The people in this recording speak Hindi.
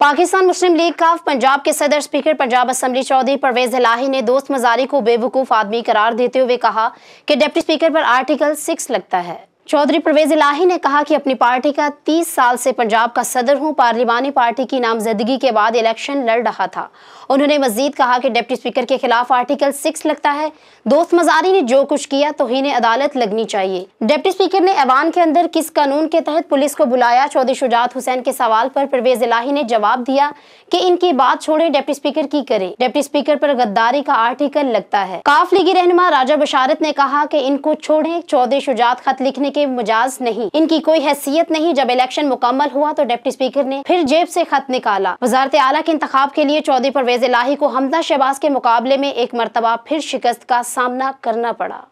पाकिस्तान मुस्लिम लीग का पंजाब के सदर स्पीकर पंजाब असम्बली चौधरी परवेज हिलाही ने दोस्त मजारी को बेवकूफ़ आदमी करार देते हुए कहा कि डिप्टी स्पीकर पर आर्टिकल सिक्स लगता है चौधरी परवेज इलाही ने कहा कि अपनी पार्टी का 30 साल से पंजाब का सदर हूं पार्लिमानी पार्टी की नामजदगी के बाद इलेक्शन लड़ रहा था उन्होंने मजीद कहा कि डिप्टी स्पीकर के खिलाफ आर्टिकल सिक्स लगता है दोस्त मजारी ने जो कुछ किया तो ही अदालत लगनी चाहिए डिप्टी स्पीकर ने ऐवान के अंदर किस कानून के तहत पुलिस को बुलाया चौधरी शुजात हुसैन के सवाल पर परवेज इलाही ने जवाब दिया कि इनकी बात छोड़े डिप्टी स्पीकर की करे डिप्टी स्पीकर पर गद्दारी का आर्टिकल लगता है काफ लीगी रहनुमा राजा बशारत ने कहा कि इनको छोड़े चौधरी शुजात खत लिखने के के मुजाज नहीं इनकी कोई हैसियत नहीं जब इलेक्शन मुकम्मल हुआ तो डिप्टी स्पीकर ने फिर जेब से खत निकाला वजारत आला के इंतब के लिए चौधरी परवेज इलाही को हमदा शहबाज के मुकाबले में एक मरतबा फिर शिकस्त का सामना करना पड़ा